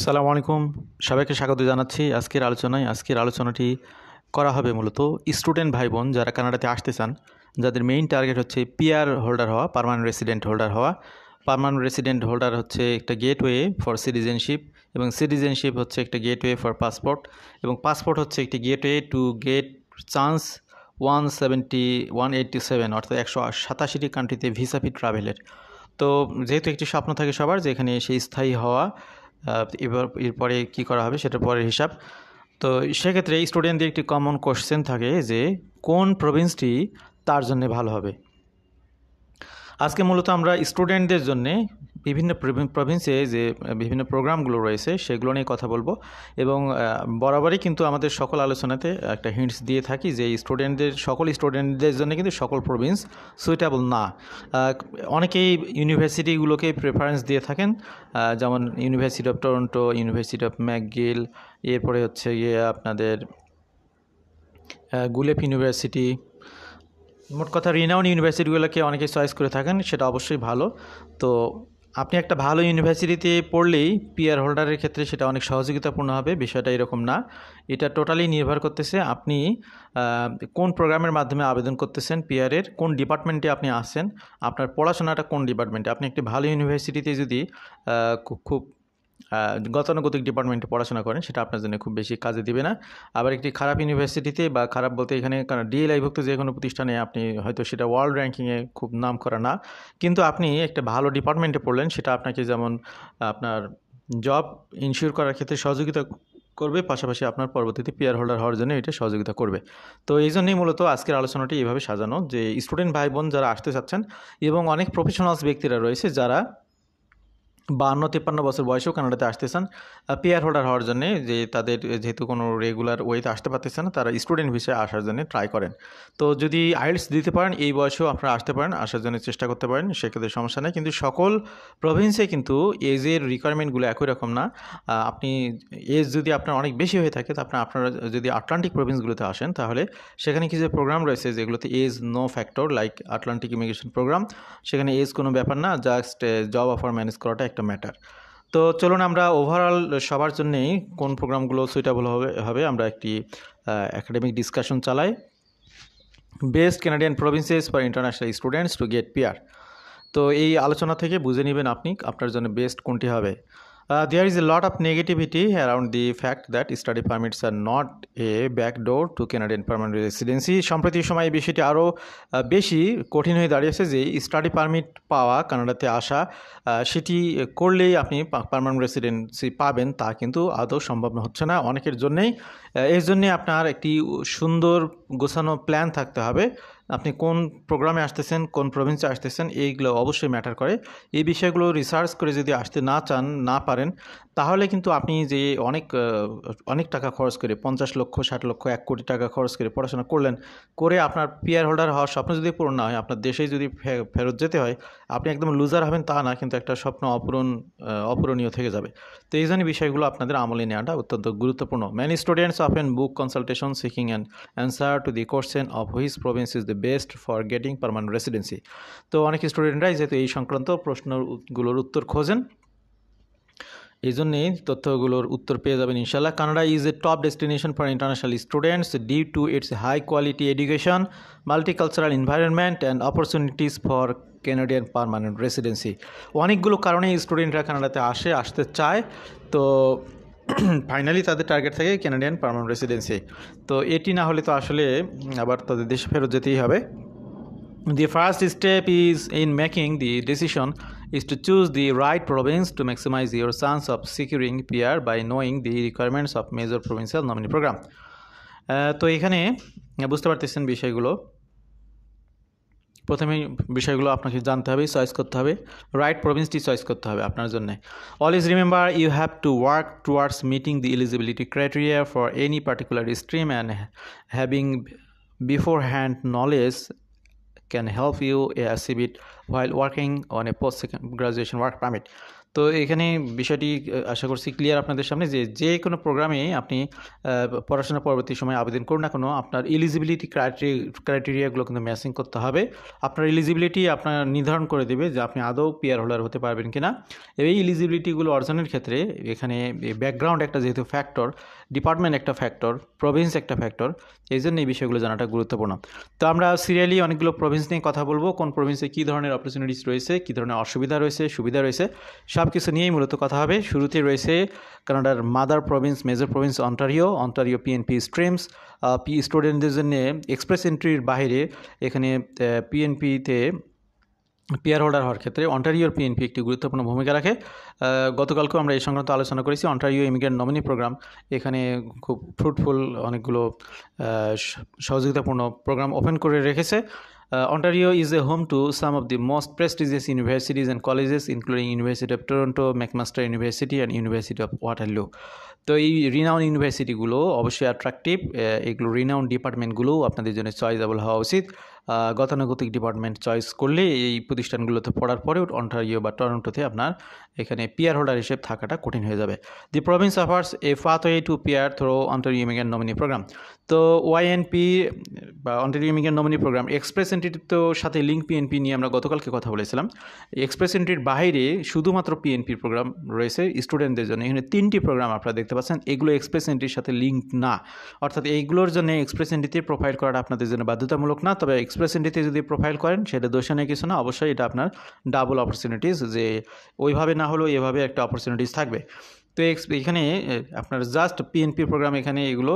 সালাম আলাইকুম সবাইকে স্বাগত জানাচ্ছি আজকের আলোচনায় আজকের আলোচনাটি করা হবে মূলত স্টুডেন্ট ভাই বোন যারা কানাডাতে আসতে চান যাদের মেইন টার্গেট হচ্ছে পিআর হোল্ডার হওয়া পারমানেন্ট রেসিডেন্ট হোল্ডার হওয়া পারমানেন্ট রেসিডেন্ট হোল্ডার হচ্ছে একটা গেটওয়ে ফর সিটিজেনশিপ এবং সিটিজেনশিপ হচ্ছে একটা গেটওয়ে ফর পাসপোর্ট এবং পাসপোর্ট হচ্ছে একটি gateway to get chance one seventy one eighty seven অর্থাৎ একশো সাতাশিটি কান্ট্রিতে ভিসা ফি ট্রাভেলের তো যেহেতু একটি স্বপ্ন থাকে সবার যে এখানে এসে স্থায়ী হওয়া এবার এরপরে কী করা হবে সেটা পরের হিসাব তো সেক্ষেত্রে স্টুডেন্টদের একটি কমন কোশ্চেন থাকে যে কোন প্রভিন্সটি তার জন্য ভালো হবে আজকে মূলত আমরা স্টুডেন্টদের জন্যে বিভিন্ন প্রভিন্সে যে বিভিন্ন প্রোগ্রামগুলো রয়েছে সেগুলো নিয়ে কথা বলবো এবং বরাবরই কিন্তু আমাদের সকল আলোচনাতে একটা হিন্টস দিয়ে থাকি যে স্টুডেন্টদের সকল স্টুডেন্টদের জন্য কিন্তু সকল প্রভিন্স সুইটেবল না অনেকেই ইউনিভার্সিটিগুলোকে প্রেফারেন্স দিয়ে থাকেন যেমন University of Toronto University of McGill এরপরে হচ্ছে গিয়ে আপনাদের গুলেপ ইউনিভার্সিটি মোট কথা রিনাউন ইউনিভার্সিটিগুলোকে অনেকে চয়েস করে থাকেন সেটা অবশ্যই ভালো তো আপনি একটা ভালো ইউনিভার্সিটিতে পড়লেই পিয়ার হোল্ডারের ক্ষেত্রে সেটা অনেক সহযোগিতাপূর্ণ হবে বিষয়টা এরকম না এটা টোটালি নির্ভর করতেছে আপনি কোন প্রোগ্রামের মাধ্যমে আবেদন করতেছেন পিয়ারের কোন ডিপার্টমেন্টে আপনি আসেন আপনার পড়াশোনাটা কোন ডিপার্টমেন্টে আপনি একটি ভালো ইউনিভার্সিটিতে যদি খুব গতানুগতিক ডিপার্টমেন্টে পড়াশোনা করেন সেটা আপনার জন্য খুব বেশি কাজে দিবে না আবার একটি খারাপ ইউনিভার্সিটিতে বা খারাপ বলতে এখানে কারণ ডিএলআইভুক্ত যে কোনো প্রতিষ্ঠানে আপনি হয়তো সেটা ওয়ার্ল্ড র্যাঙ্কিংয়ে খুব নাম করা না কিন্তু আপনি একটা ভালো ডিপার্টমেন্টে পড়লেন সেটা আপনাকে যেমন আপনার জব ইনশিওর করার ক্ষেত্রে সহযোগিতা করবে পাশাপাশি আপনার পরবর্তীতে পেয়ার হোল্ডার হওয়ার জন্য এটা সহযোগিতা করবে তো এই জন্যই মূলত আজকের আলোচনাটি এভাবে সাজানো যে স্টুডেন্ট ভাই বোন যারা আসতে চাচ্ছেন এবং অনেক প্রফেশনালস ব্যক্তিরা রয়েছে যারা বাহান্ন তিপ্পান্ন বছর বয়সেও কানাডাতে আসতে চান পেয়ার হোল্ডার হওয়ার জন্য যে তাদের যেহেতু কোনো রেগুলার ওয়েতে আসতে পারতেছে না তারা স্টুডেন্ট ভিসায় আসার জন্য ট্রাই করেন তো যদি আইলস দিতে পারেন এই বয়সেও আপনারা আসতে পারেন আসার জন্য চেষ্টা করতে পারেন সেক্ষেত্রে সমস্যা নেই কিন্তু সকল প্রভিন্সে কিন্তু এজের রিকোয়ারমেন্টগুলো একই রকম না আপনি এজ যদি আপনার অনেক বেশি হয়ে থাকে তা আপনার আপনারা যদি আটলান্টিক প্রভিন্সগুলোতে আসেন তাহলে সেখানে কিছু প্রোগ্রাম রয়েছে যেগুলোতে age no factor like Atlantic immigration program সেখানে এজ কোনো ব্যাপার না জাস্ট জব অফার ম্যানেজ করাটা একটা ম্যাটার তো চলুন আমরা ওভারঅল সবার জন্যেই কোন প্রোগ্রামগুলো সুইটেবল হবে হবে আমরা একটি অ্যাকাডেমিক ডিসকাশন চালাই best Canadian provinces for international students to get PR তো এই আলোচনা থেকে বুঝে নেবেন আপনি আপনার জন্য বেস্ট কোনটি হবে Uh, there is a lot of negativity around the fact that study permits are not a backdoor to Canadian permanent residency সম্প্রতি সময়ে বিষয়টি আরও বেশি কঠিন হয়ে দাঁড়িয়েছে যে স্টাডি পারমিট পাওয়া কানাডাতে আসা সেটি করলেই আপনি পারমানেন্ট রেসিডেন্সি পাবেন তা কিন্তু আদৌ সম্ভব হচ্ছে না অনেকের জন্যেই এই জন্যে আপনার একটি সুন্দর গোছানো প্ল্যান থাকতে হবে আপনি কোন প্রোগ্রামে আসতেছেন কোন প্রভিন্সে আসতেছেন এইগুলো অবশ্যই ম্যাটার করে এই বিষয়গুলো রিসার্চ করে যদি আসতে না চান না পারেন তাহলে কিন্তু আপনি যে অনেক অনেক টাকা খরচ করে পঞ্চাশ লক্ষ ষাট লক্ষ এক কোটি টাকা খরচ করে পড়াশোনা করলেন করে আপনার পিয়ার হোল্ডার হওয়ার স্বপ্ন যদি পূরণ না হয় আপনার দেশেই যদি ফেরত যেতে হয় আপনি একদম লুজার হবেন তা না কিন্তু একটা স্বপ্ন অপূরণ অপূরণীয় থেকে যাবে তো এই জন্য বিষয়গুলো আপনাদের আমলে নেওয়াটা অত্যন্ত গুরুত্বপূর্ণ many students often book consultation seeking an answer to the question of which province is the best for getting permanent residency তো অনেক স্টুডেন্টরাই যেহেতু এই সংক্রান্ত প্রশ্নগুলোর উত্তর খোঁজেন এই জন্যেই তথ্যগুলোর উত্তর পেয়ে যাবেন ইনশাল্লাহ Canada is a top destination for international students due to its high quality education multicultural environment and opportunities for Canadian permanent residency অনেকগুলো কারণেই স্টুডেন্টরা কানাডাতে আসে আসতে চায় তো ফাইনালি তাদের টার্গেট থাকে ক্যানাডিয়ান পারমানেন্ট রেসিডেন্সি তো এটি না হলে তো আসলে আবার তাদের দেশে ফেরত যেতেই হবে the first step is in making the decision is to choose the right province to maximise your chance of securing PR by knowing the requirements of major provincial nominee program তো এখানে বুঝতে পারতেছেন বিষয়গুলো প্রথমে বিষয়গুলো আপনাকে জানতে হবে চয়েস করতে হবে রাইট প্রভিন্সটি চয়েস করতে হবে আপনার জন্য always remember you have to work towards meeting the eligibility criteria for any particular stream and having beforehand knowledge can help you achieve it while working on a post second graduation work permit তো এখানে বিষয়টি আশা করছি clear আপনাদের সামনে যে যে কোনো প্রোগ্রামে আপনি পড়াশোনা পরবর্তী সময় আবেদন করুন না কোনো আপনার ইলিজিবিলিটি ক্রাইটেরিয়া ক্রাইটেরিয়াগুলো কিন্তু ম্যাচিং করতে হবে আপনার এলিজিবিলিটি আপনার নির্ধারণ করে দেবে যে আপনি আদৌ পিয়ার হোল্ডার হতে পারবেন কি না এই ইলিজিবিলিটিগুলো অর্জনের ক্ষেত্রে এখানে ব্যাকগ্রাউন্ড একটা যেহেতু ফ্যাক্টর ডিপার্টমেন্ট একটা ফ্যাক্টর প্রভিন্স একটা ফ্যাক্টর এই জন্য এই বিষয়গুলো জানাটা গুরুত্বপূর্ণ তো আমরা সিরিয়ালি অনেকগুলো প্রভিন্স নিয়ে কথা বলবো কোন প্রভিন্সে কী ধরনের অপরচুনিটিস রয়েছে কী ধরনের অসুবিধা রয়েছে সুবিধা রয়েছে সব কিছু নিয়েই মূলত কথা হবে শুরুতে রয়েছে কানাডার mother province major province Ontario Ontario PNP streams P স্টুডেন্টদের জন্য এক্সপ্রেস এন্ট্রির বাইরে এখানে পিএনপিতে পেয়ার হোল্ডার হওয়ার ক্ষেত্রে অন্টারিওর পিএনপি একটি গুরুত্বপূর্ণ ভূমিকা রাখে গতকালকেও আমরা এই সংক্রান্ত আলোচনা করেছি অন্টারিও ইমিগ্রেন্ট নমিনি প্রোগ্রাম এখানে খুব ফ্রুটফুল অনেকগুলো সহযোগিতাপূর্ণ প্রোগ্রাম ওপেন করে রেখেছে Ontario is a home to some of the most prestigious universities and colleges including University of Toronto McMaster University and university of Waterloo তো এই রিনাউন্ড ইউনিভার্সিটিগুলো অবশ্যই attractive এগুলো renowned ডিপার্টমেন্টগুলোও আপনাদের জন্য চয়েসেবল হওয়া উচিত গতানুগতিক ডিপার্টমেন্ট চয়েস করলে এই প্রতিষ্ঠানগুলোতে পড়ার পরেও অন্টারিও বা টরন্টোতে আপনার এখানে পিয়ার হোল্ডার হিসেবে থাকাটা কঠিন হয়ে যাবে the province offers a pathway to PR through অন্তরিউমিকের নমিনি প্রোগ্রাম তো ওয়াইএনপি বা অন্তরিউমিকের নমিনি প্রোগ্রাম এক্সপ্রেস এন্ট্রির তো সাথে লিঙ্ক পিএনপি নিয়ে আমরা গতকালকে কথা বলেছিলাম এক্সপ্রেস এন্ট্রির বাইরে শুধুমাত্র পিএনপির প্রোগ্রাম রয়েছে স্টুডেন্টদের জন্য এখানে তিনটি প্রোগ্রাম আপনারা দেখতে পাচ্ছেন এগুলো এক্সপ্রেস এন্ট্রির সাথে লিঙ্ক না অর্থাৎ এইগুলোর জন্য এক্সপ্রেস এন্ট্রিতে প্রোফাইল করাটা আপনাদের জন্য বাধ্যতামূলক না তবে এক্সপ্রেস এন্ট্রিতে যদি প্রোফাইল করেন সেটা দোষণে কিছু না অবশ্যই এটা আপনার ডাবল অপরচুনিটিস যে ওইভাবে না হলেও এভাবে একটা অপরচুনিটিস থাকবে তো এখানে আপনার জাস্ট পিএনপি প্রোগ্রাম এখানে এগুলো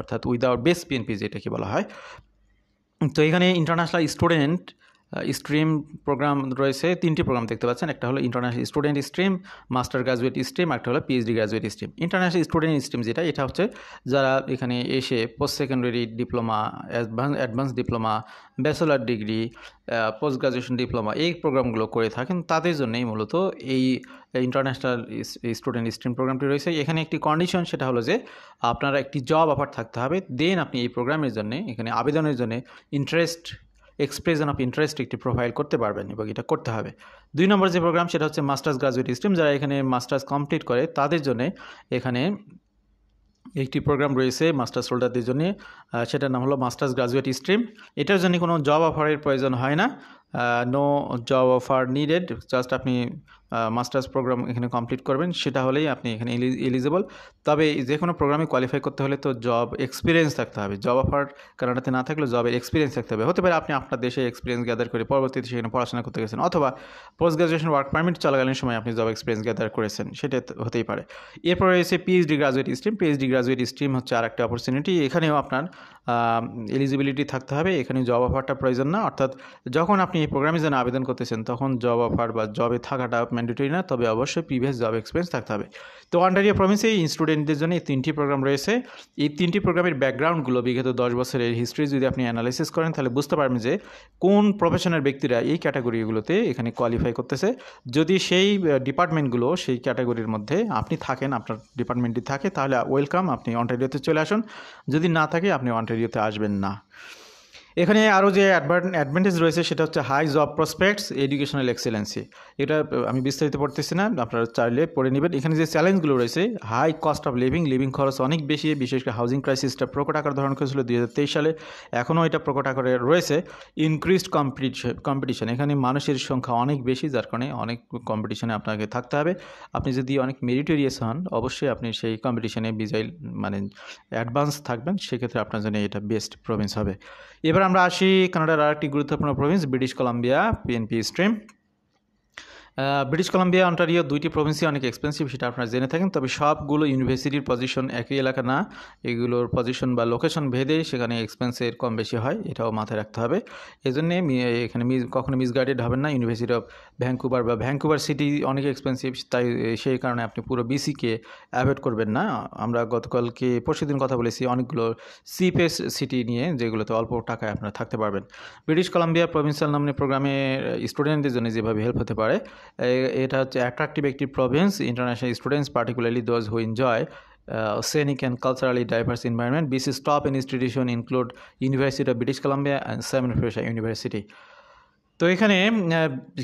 অর্থাৎ উইদাউট বেস পিএনপি যেটাকে বলা হয় তো এখানে ইন্টারন্যাশনাল স্টুডেন্ট স্ট্রিম প্রোগ্রাম রয়েছে তিনটি প্রোগ্রাম দেখতে পাচ্ছেন একটা হলো international student stream master graduate stream একটা হলো PhD graduate stream international student stream যেটা এটা হচ্ছে যারা এখানে এসে post secondary diploma advance diploma bachelor degree post graduation diploma এই প্রোগ্রামগুলো করে থাকেন তাদের জন্যই মূলত এই ইন্টারন্যাশনাল স্টুডেন্ট স্ট্রিম প্রোগ্রামটি রয়েছে এখানে একটি কন্ডিশন সেটা হলো যে আপনারা একটি জব অফার থাকতে হবে দেন আপনি এই প্রোগ্রামের জন্য এখানে আবেদনের জন্য ইন্টারেস্ট এক্সপ্রেশন অফ ইন্টারেস্ট একটি প্রোফাইল করতে পারবেন এবং এটা করতে হবে দুই নম্বর যে প্রোগ্রাম সেটা হচ্ছে মাস্টার্স গ্রাজুয়েট স্ট্রিম যারা এখানে মাস্টার্স কমপ্লিট করে তাদের জন্য এখানে একটি প্রোগ্রাম রয়েছে মাস্টার্স হোল্ডারদের জন্য সেটার নাম হলো মাস্টার্স গ্রাজুয়েট স্ট্রিম এটার জন্য কোনো জব অফারের প্রয়োজন হয় না no job offer needed just আপনি মাস্টার্স প্রোগ্রাম এখানে কমপ্লিট করবেন সেটা হলেই আপনি এখানে এলিজেবল তবে যে কোনো প্রোগ্রামে কোয়ালিফাই করতে হলে তো জব এক্সপিরিয়েন্স থাকতে হবে জব অফার কারণটাতে না থাকলে জবের এক্সপিরিয়েন্স থাকতে হবে হতে পারে আপনি আপনার দেশে এক্সপিরিয়েন্স গ্যাদার করে পরবর্তীতে সেখানে পড়াশোনা করতে গেছেন অথবা পোস্ট গ্রাজুয়েশন ওয়ার্ক পারমিট চলাকালীন সময় আপনি জব এক্সপিরিয়েন্স গ্যাদার করেছেন সেটা হতেই পারে এরপর রয়েছে PhD graduate stream PhD graduate stream হচ্ছে আর একটা অপরচুনিটি এখানেও আপনার এলিজিবিলিটি থাকতে হবে এখানে জব অফারটা প্রয়োজন না অর্থাৎ যখন আপনি এই প্রোগ্রামে যেন আবেদন করতেছেন তখন জব অফার বা জবে থাকাটা ম্যান্ডেটরি না তবে অবশ্যই প্রিভিয়াস জব এক্সপিরিয়েন্স থাকতে হবে তো অন্টারিও এই স্টুডেন্টদের জন্য এই তিনটি প্রোগ্রাম রয়েছে এই তিনটি প্রোগ্রামের ব্যাকগ্রাউন্ডগুলো বিগত দশ বছরের হিস্ট্রি যদি আপনি অ্যানালাইসিস করেন তাহলে বুঝতে পারবেন যে কোন প্রফেশনের ব্যক্তিরা এই ক্যাটাগরিগুলোতে এখানে কোয়ালিফাই করতেছে যদি সেই ডিপার্টমেন্টগুলো সেই ক্যাটাগরির মধ্যে আপনি থাকেন আপনার ডিপার্টমেন্টটি থাকে তাহলে ওয়েলকাম আপনি অন্টারিওতে চলে আসুন যদি না থাকে আপনি অন্টারিওতে আসবেন না এখানে আরও যে অ্যাডভান্টেজ রয়েছে সেটা হচ্ছে high job prospects educational excellency এটা আমি বিস্তারিত পড়তেছি না আপনারা চাইলে পড়ে নেবেন এখানে যে চ্যালেঞ্জগুলো রয়েছে high cost of living living খরচ অনেক বেশি বিশেষ করে হাউজিং ক্রাইসিসটা প্রকট আকার ধারণ করেছিল দুই সালে এখনও এটা প্রকট আকারে রয়েছে ইনক্রিজড কম্পিটিশন কম্পিটিশন এখানে মানুষের সংখ্যা অনেক বেশি যার কারণে অনেক কম্পিটিশনে আপনাকে থাকতে হবে আপনি যদি অনেক মেরিটোরিয়াস হন অবশ্যই আপনি সেই কম্পিটিশনে বিজয় মানে অ্যাডভান্স থাকবেন সেক্ষেত্রে আপনার জন্য এটা বেস্ট প্রভিন্স হবে এবার আমরা আসি কানাডার আরেকটি গুরুত্বপূর্ণ province British Columbia PNP stream British Columbia Ontario দুইটি প্রভিন্সি অনেক এক্সপেন্সিভ সেটা আপনারা জেনে থাকেন তবে সবগুলো ইউনিভার্সিটির পজিশন একই এলাকা না এগুলোর পজিশন বা লোকেশন ভেদে সেখানে এক্সপেন্সের কম বেশি হয় এটাও মাথায় রাখতে হবে এই এজন্য এখানে মিস কখনো মিসগাইডেড হবেন না ইউনিভার্সিটি অফ ভ্যাঙ্কুভার বা ভ্যাঙ্কুভার সিটি অনেক এক্সপেন্সিভ তাই সেই কারণে আপনি পুরো বিসিকে অ্যাভয়েড করবেন না আমরা গতকালকে পরশু দিন কথা বলেছি অনেকগুলো সিপেস সিটি নিয়ে যেগুলোতে অল্প টাকায় আপনারা থাকতে পারবেন ব্রিটিশ কলাম্বিয়া প্রভিন্সিয়াল নামে প্রোগ্রামে স্টুডেন্টদের জন্য যেভাবে হেল্প হতে পারে It has attractive একটি province International students, particularly those who enjoy uh, scenic and culturally diverse environment. BC's top institution include University of British Columbia and Simon Fraser University. তো এখানে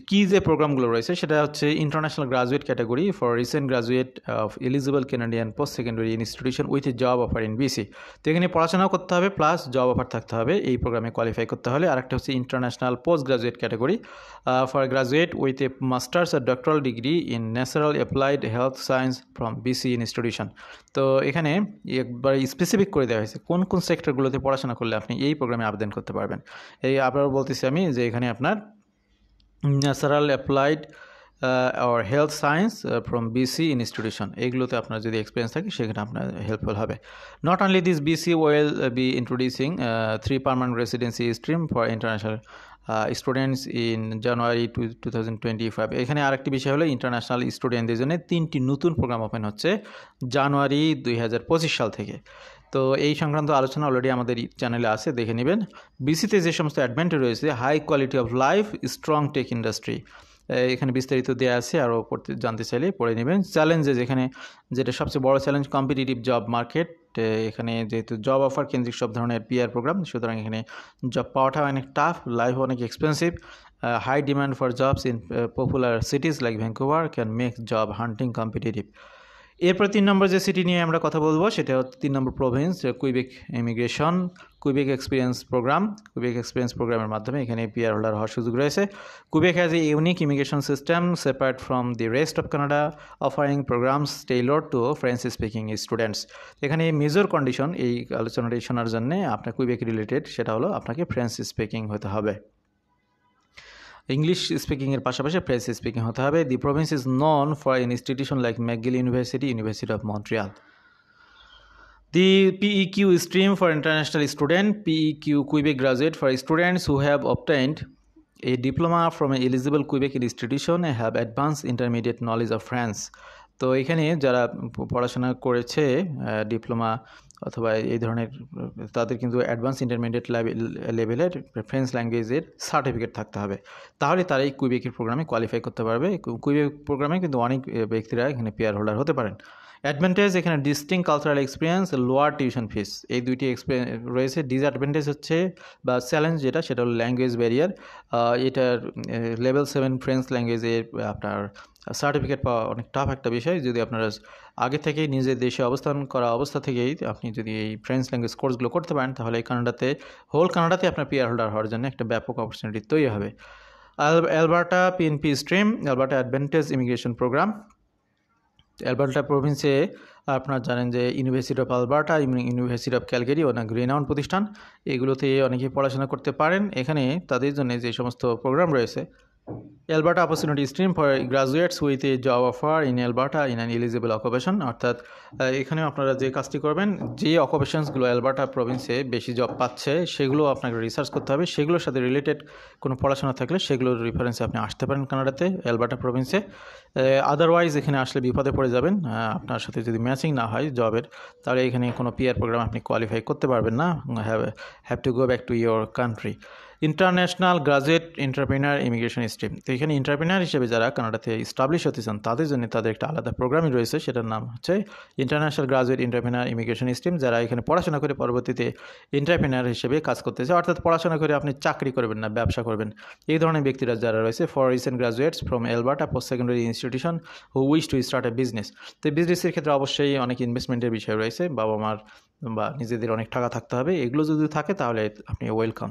কি যে প্রোগ্রামগুলো রয়েছে সেটা হচ্ছে international graduate category for recent graduate of eligible Canadian post secondary institution with job offer in BC তো এখানে পড়াশোনাও করতে হবে প্লাস জব অফার থাকতে হবে এই প্রোগ্রামে কোয়ালিফাই করতে হলে আরেকটা হচ্ছে international post graduate category for graduate with a masters or doctoral degree in natural applied health science from BC institution তো এখানে একবার স্পেসিফিক করে দেওয়া হয়েছে কোন কোন সেক্টরগুলোতে পড়াশোনা করলে আপনি এই প্রোগ্রামে আবেদন করতে পারবেন এই আপনার বলতেছি আমি যে এখানে আপনার natural applied or health science from BC institution এগুলোতে আপনার যদি এক্সপিরিয়েন্স থাকে সেখানে আপনার হেল্পফুল হবে not only this BC will be introducing three permanent residency stream for international students in January two two thousand twenty five এখানে আরেকটি বিষয় হলো ইন্টারন্যাশনাল স্টুডেন্টদের জন্য তিনটি নতুন প্রোগ্রাম ওপেন হচ্ছে জানুয়ারি দুই হাজার পঁচিশ সাল থেকে তো এই সংক্রান্ত আলোচনা অলরেডি আমাদের চ্যানেলে আছে দেখে নেবেন বিসিতে যে সমস্ত অ্যাডভান্টেজ রয়েছে high quality of life strong tech industry এখানে বিস্তারিত দেওয়া আছে আরও পড়তে জানতে চাইলে পড়ে নেবেন চ্যালেঞ্জেস এখানে যেটা সবচেয়ে বড় চ্যালেঞ্জ কম্পিটিটিভ জব মার্কেট এখানে যেহেতু জব অফার কেন্দ্রিক সব ধরনের পিআর প্রোগ্রাম সুতরাং এখানে জব পাওয়াটা অনেক টাফ লাইফ অনেক expensive high demand for jobs in popular cities like Vancouver can make job hunting competitive এরপর তিন নম্বর যে সিটি নিয়ে আমরা কথা বলবো সেটা তিন নম্বর province Quebec immigration Quebec experience program Quebec experience প্রোগ্রামের মাধ্যমে এখানে পিআর হোল্ডার হওয়ার সুযোগ রয়েছে Quebec has a unique immigration system separate from the rest of Canada offering programs tailor to French speaking students এখানে মেজর কন্ডিশন এই আলোচনাটি শোনার জন্যে আপনার কুইবেক রিলেটেড সেটা হলো আপনাকে ফ্রেন্স স্পিকিং হতে হবে ইংলিশ স্পিকিংয়ের পাশাপাশি ফ্রেঞ্চ স্পিকিং হতে হবে the province is known for institution like McGill university university of Montreal the Q stream for international student Q Quebec graduate for students who have obtained diploma from a eligible Quebec institution a have advance intermediate knowledge of France তো এখানে যারা পড়াশোনা করেছে diploma অথবা এই ধরনের তাদের কিন্তু অ্যাডভান্স ইন্টারমিডিয়েট লেভেলের ফ্রেঞ্চ ল্যাঙ্গুয়েজের সার্টিফিকেট থাকতে হবে তাহলে তারা এই কুইবেকের প্রোগ্রামে কোয়ালিফাই করতে পারবে কুইবেক প্রোগ্রামে কিন্তু অনেক ব্যক্তিরা এখানে পেয়ার হোল্ডার হতে পারেন অ্যাডভান্টেজ এখানে distinct cultural experience lower tuition fees এই দুইটি রয়েছে ডিসঅ্যাডভান্টেজ হচ্ছে বা চ্যালেঞ্জ যেটা সেটা হলো ল্যাঙ্গুয়েজ ব্যারিয়ার এটার লেভেল সেভেন ফ্রেঞ্চ ল্যাঙ্গুয়েজে আপনার সার্টিফিকেট পাওয়া অনেক টাফ একটা বিষয় যদি আপনারা আগে থেকেই নিজের দেশে অবস্থান করা অবস্থা থেকেই আপনি যদি এই ফ্রেঞ্চ ল্যাঙ্গুয়েজ কোর্সগুলো করতে পারেন তাহলে এই কানাডাতে হোল কানাডাতে আপনার পিয়ার হোল্ডার হওয়ার জন্য একটা ব্যাপক অপরচুনিটি তৈরি হবে Alberta PNP stream Alberta advantage immigration program Alberta প্রভিন্সে আপনারা জানেন যে university of Alberta university of Calgary অনেক রেনাউন্ড প্রতিষ্ঠান এগুলোতে অনেকে পড়াশোনা করতে পারেন এখানে তাদের জন্য যে সমস্ত প্রোগ্রাম রয়েছে Alberta Opportunity stream for graduates with a job offer in Alberta in an eligible occupation অর্থাৎ এখানে আপনারা যে কাজটি করবেন যে অকুপেশনসগুলো অ্যালবার্টা প্রভিন্সে বেশি জব পাচ্ছে সেগুলো আপনাকে রিসার্চ করতে হবে সেগুলোর সাথে রিলেটেড কোনো পড়াশোনা থাকলে সেগুলোর রেফারেন্সে আপনি আসতে পারেন কানাডাতে অ্যালবার্টা প্রভিন্সে আদারওয়াইজ এখানে আসলে বিপদে পড়ে যাবেন আপনার সাথে যদি ম্যাচিং না হয় জবের তাহলে এখানে কোনো পিআর প্রোগ্রাম আপনি কোয়ালিফাই করতে পারবেন না have have to go back to your country international graduate entrepreneur immigration stream তো এখানে ইন্টারপ্রিনার হিসেবে যারা কানাডাতে স্টাবলিশ হতে চান তাদের জন্য তাদের একটা আলাদা প্রোগ্রামই রয়েছে সেটার নাম হচ্ছে international graduate entrepreneur immigration stream যারা এখানে পড়াশোনা করে পরবর্তীতে এন্টারপ্রেনার হিসেবে কাজ করতেছে অর্থাৎ পড়াশোনা করে আপনি চাকরি করবেন না ব্যবসা করবেন এই ধরনের ব্যক্তিরা যারা রয়েছে for recent graduates from Alberta post secondary institution who wish to start a business তো বিজনেসের ক্ষেত্রে অবশ্যই অনেক ইনভেস্টমেন্টের বিষয় রয়েছে বাবা মার বা নিজেদের অনেক টাকা থাকতে হবে এগুলো যদি থাকে তাহলে আপনি ওয়েলকাম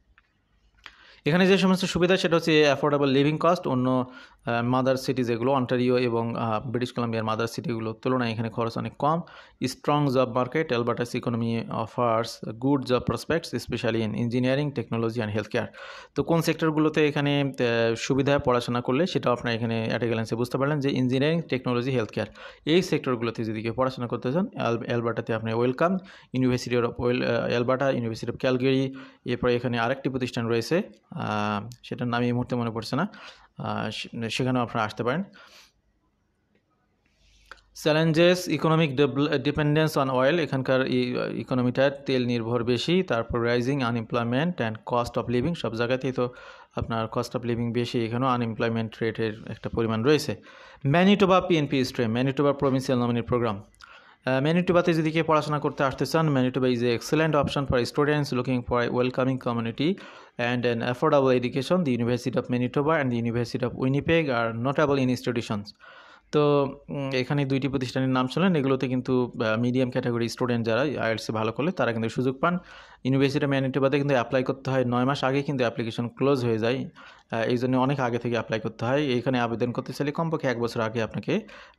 এখানে যে সমস্ত সুবিধা সেটা হচ্ছে অ্যাফোর্ডেবল লিভিং কস্ট অন্য মাদার সিটি যেগুলো অন্টারিও এবং ব্রিটিশ কলাম্বিয়ার মাদার সিটিগুলোর তুলনায় এখানে খরচ অনেক কম strong job market Alberta's economy offers good job prospects specially in engineering technology and health care তো কোন সেক্টরগুলোতে এখানে সুবিধা পড়াশোনা করলে সেটাও আপনার এখানে অ্যাট গ্যালেন্সে বুঝতে পারলেন যে ইঞ্জিনিয়ারিং টেকনোলজি হেলথ কেয়ার এই সেক্টরগুলোতে যদি কেউ পড়াশোনা করতে চান অ্যালবার্টাতে আপনি welcome university of well Alberta university of Calgary এরপরে এখানে আরেকটি প্রতিষ্ঠান রয়েছে সেটার নাম এই মুহূর্তে মনে পড়ছে না সেখানেও আপনারা আসতে পারেন challenges economic dependence on oil এখানকার ইকোনমিটার তেল নির্ভর বেশি তারপর rising unemployment and cost of living সব জায়গাতেই তো আপনার কস্ট অফ লিভিং বেশি এখানেও আনএমপ্লয়মেন্ট রেটের একটা পরিমাণ রয়েছে Manitoba PNP stream Manitoba provincial নমিনির প্রোগ্রাম ম্যানিটোবাতে uh, যদি কেউ পড়াশোনা করতে আসতে চান Manitoba is a excellent option for students looking for a welcoming community and an affordable education the university of Manitoba and the university of Winnipeg are notable institutions তো এখানে দুইটি প্রতিষ্ঠানের নাম শুনলেন এগুলোতে কিন্তু মিডিয়াম ক্যাটাগরি স্টুডেন্ট যারা আইএলসে ভালো করলে তারা কিন্তু সুযোগ পান ইউনিভার্সিটি ম্যানিটোবাতে কিন্তু অ্যাপ্লাই করতে হয় নয় মাস আগে কিন্তু অ্যাপ্লিকেশন ক্লোজ হয়ে যায় এই জন্য অনেক আগে থেকে অ্যাপ্লাই করতে হয় এখানে আবেদন করতে চাইলে কমপক্ষে এক বছর আগে আপনাকে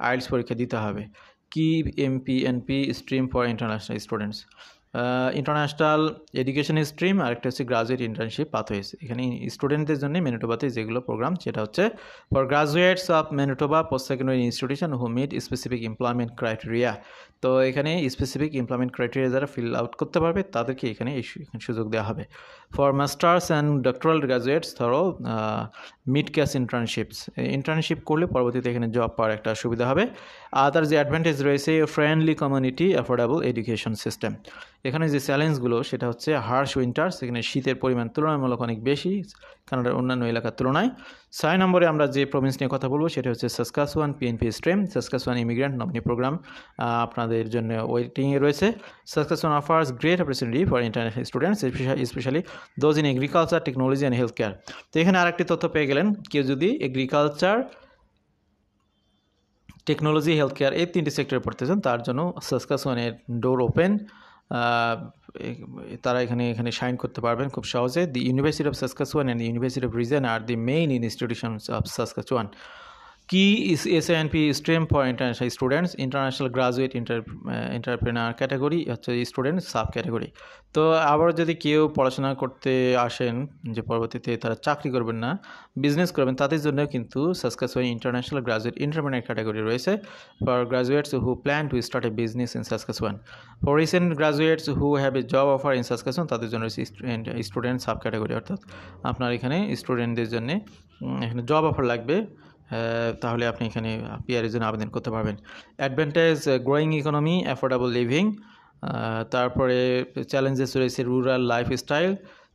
আইএলস পরীক্ষা দিতে হবে কি MPNP stream for international students international education stream আর একটা হচ্ছে গ্রাজুয়েট ইন্টার্নশিপ পাথওয়েজ এখানে স্টুডেন্টদের জন্য মেনিটোবাতে যেগুলো প্রোগ্রাম সেটা হচ্ছে for graduates of Manitoba post secondary institution who meet specific employment criteria তো এখানে স্পেসিফিক এমপ্লয়মেন্ট ক্রাইটেরিয়া যারা ফিল আউট করতে পারবে তাদেরকে এখানে সুযোগ দেওয়া হবে for masters and doctoral graduates ধরো মিড ক্যাশ ইন্টার্নশিপস ইন্টার্নশিপ করলে পরবর্তীতে এখানে জব পাওয়ার একটা সুবিধা হবে আদার যে অ্যাডভান্টেজ রয়েছে friendly community affordable education system এখানে যে চ্যালেঞ্জগুলো সেটা হচ্ছে হার্শ উইন্টার্স এখানে শীতের পরিমাণ তুলনামূলক অনেক বেশি কানাডার অন্যান্য এলাকার তুলনায় ছয় নম্বরে আমরা যে প্রভিন্স নিয়ে কথা বলবো সেটা হচ্ছে Saskatchewan PNP stream Saskatchewan immigrant nominee program আপনাদের জন্য ওয়েটিংয়ে রয়েছে Saskatchewan offers great opportunity for international students specially those in agriculture technology and health care তো এখানে আরেকটি তথ্য পেয়ে গেলেন কেউ যদি এগ্রিকালচার টেকনোলজি হেলথ কেয়ার এই তিনটি সেক্টরে পড়তে চান তার জন্য সাসকাসওয়ানের ডোর ওপেন তারা এখানে এখানে সাইন করতে পারবেন খুব সহজে the university of Saskatchewan and university of Regina are the main institutions of Saskatchewan S N P stream for international students international graduate entrepreneur category হচ্ছে স্টুডেন্ট সাব ক্যাটাগরি তো আবার যদি কেউ পড়াশোনা করতে আসেন যে পরবর্তীতে তারা চাকরি করবেন না বিজনেস করবেন তাদের জন্য কিন্তু Saskatchewan international graduate entrepreneur category রয়েছে for graduates who plan to start a business in Saskatchewan for recent graduates who have a job offer in Saskatchewan তাদের জন্য স্টুডেন্ট সাব ক্যাটাগরি অর্থাৎ আপনার এখানে স্টুডেন্টদের জন্য এখানে জব অফার লাগবে তাহলে আপনি এখানে পিআরের জন্য আবেদন করতে পারবেন advantage growing economy affordable living তারপরে চ্যালেঞ্জেস রয়েছে রুরাল লাইফস্টাইল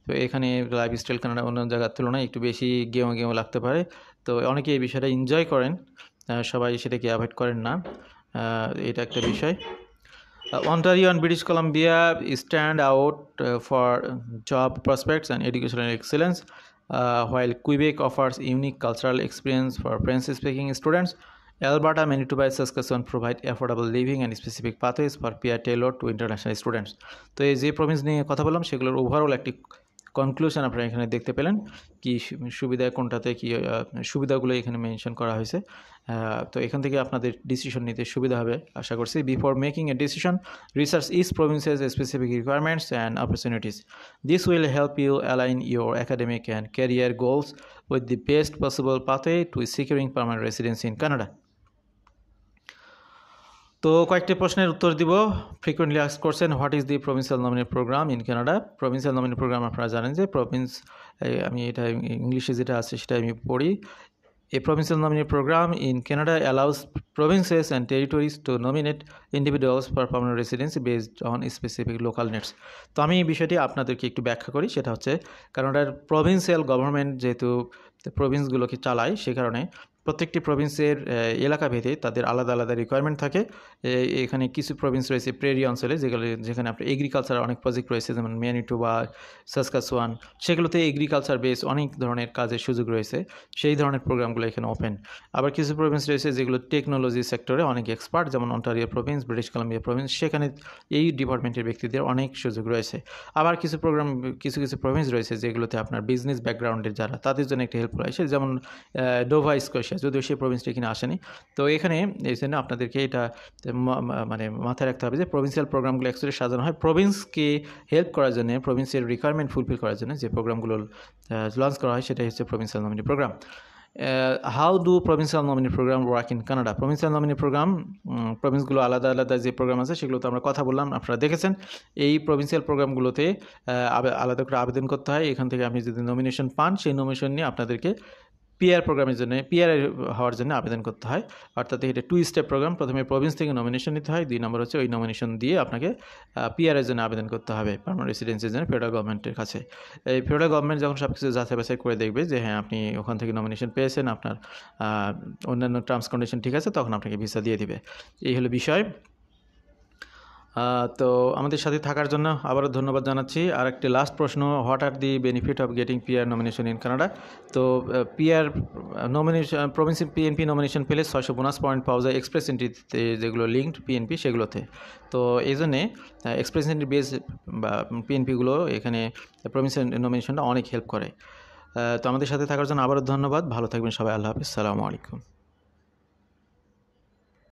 তো এখানে লাইফস্টাইল কেন অন্য জায়গার তুলনায় একটু বেশি গেঁয়ো গেঁয়ো লাগতে পারে তো অনেকে এই বিষয়টা এনজয় করেন সবাই সেটাকে অ্যাভয়েড করেন না এটা একটা বিষয় Ontario and British Columbia stand out for job prospects and educational excellence Uh, while Quebec offers unique cultural experience for French-speaking students, Alberta, Manitoba, and Saskatchewan provide affordable living and specific pathways for peer tailored to international students. So, this যে province নিয়ে কথা বললাম সেগুলোর overall conclusion আপনারা এখানে দেখতে পেলেন কি সুবিধা কোনটাতে কি সুবিধাগুলো এখানে মেনশন করা হয়েছে তো এখান থেকে আপনাদের ডিসিশন নিতে সুবিধা হবে আশা করছি before making a decision research is provinces specific requirements and opportunities this will help you align your academic and career goals with the best possible পাথে to securing permanent residency in Canada তো কয়েকটি প্রশ্নের উত্তর দিব frequently ask করছেন what is the provincial nominee program in Canada provincial nominee program আপনারা জানেন যে প্রভিন্স আমি এটা ইংলিশে যেটা আছে সেটা আমি পড়ি a provincial nominee program in Canada allows provinces and territories to nominate individuals for permanent residence based on specific local needs তো আমি এই বিষয়টি আপনাদেরকে একটু ব্যাখ্যা করি সেটা হচ্ছে ক্যানাডার প্রভিন্সিয়াল গভর্নমেন্ট যেহেতু প্রভিন্সগুলোকে চালায় সে কারণে প্রত্যেকটি প্রভিন্সের এলাকা ভেদে তাদের আলাদা আলাদা রিকোয়ারমেন্ট থাকে এখানে কিছু প্রভিন্স রয়েছে প্রেরি অঞ্চলে যেগুলো যেখানে আপনার এগ্রিকালচার অনেক প্রজেক্ট রয়েছে যেমন ম্যানিটু সাসকাসওয়ান সেগুলোতে এগ্রিকালচার বেস অনেক ধরনের কাজের সুযোগ রয়েছে সেই ধরনের প্রোগ্রামগুলো এখানে ওপেন আবার কিছু প্রভিন্স রয়েছে যেগুলো টেকনোলজি সেক্টরে অনেক এক্সপার্ট যেমন Ontario province British Columbia province সেখানে এই ডিপার্টমেন্টের ব্যক্তিদের অনেক সুযোগ রয়েছে আবার কিছু প্রোগ্রাম কিছু কিছু প্রভিন্স রয়েছে যেগুলোতে আপনার বিজনেস ব্যাকগ্রাউন্ডের যারা তাদের জন্য একটি হেল্প রয়েছে যেমন ডোভা স্কোয়েশন যদিও সেই প্রভিন্সটা এখানে আসেনি তো এখানে এই জন্য আপনাদেরকে এটা মানে মাথায় রাখতে হবে যে প্রভিন্সিয়াল প্রোগ্রামগুলো অ্যাকচুয়ালি সাজানো হয় প্রভিন্সকে হেল্প করার জন্য প্রভিন্সের রিকোয়ারমেন্ট ফুলফিল করার জন্য যে প্রোগ্রামগুলো লঞ্চ করা হয় সেটাই হচ্ছে provincial nominee program how do provincial nominee program work in Canada provincial nominee program প্রভিন্সগুলো আলাদা আলাদা যে প্রোগ্রাম আছে সেগুলো তো আমরা কথা বললাম আপনারা দেখেছেন এই প্রভিন্সিয়াল প্রোগ্রামগুলোতে আলাদা করে আবেদন করতে হয় এখান থেকে আপনি যদি নমিনেশন পান সেই নমিনেশন নিয়ে আপনাদেরকে পিআর প্রোগ্রামের জন্য পিআর হওয়ার জন্য আবেদন করতে হয় অর্থাৎ এটা টু স্টেপ প্রোগ্রাম প্রথমে প্রভিন্স থেকে নমিনেশন নিতে হয় দুই নম্বর হচ্ছে ওই নমিনেশন দিয়ে আপনাকে পিআরের জন্য আবেদন করতে হবে পারমানেন্ট রেসিডেন্সির জন্য ফেডারেল গভর্নমেন্টের কাছে এই ফেডারেল গভর্নমেন্ট যখন সব কিছু যাচাই বাছাই করে দেখবে যে হ্যাঁ আপনি ওখান থেকে নমিনেশন পেয়েছেন আপনার অন্যান্য টার্মস কন্ডিশন ঠিক আছে তখন আপনাকে ভিসা দিয়ে দিবে এই হলো বিষয় তো আমাদের সাথে থাকার জন্য আবারও ধন্যবাদ জানাচ্ছি আর একটি লাস্ট প্রশ্ন what are the benefit of getting PR nomination in Canada তো PR nomination province PNP nomination পেলে ছয়শো বোনাস পয়েন্ট পাওয়া যায় এক্সপ্রেস এন্ট্রিতে যেগুলো লিঙ্কড পিএনপি সেগুলোতে তো এই জন্যে এক্সপ্রেস এন্ট্রি বেস বা পিএনপিগুলো এখানে প্রভিন্স নমিনেশনটা অনেক হেল্প করে তো আমাদের সাথে থাকার জন্য আবারও ধন্যবাদ ভালো থাকবেন সবাই আল্লাহ হাফিজ সালামু আলাইকুম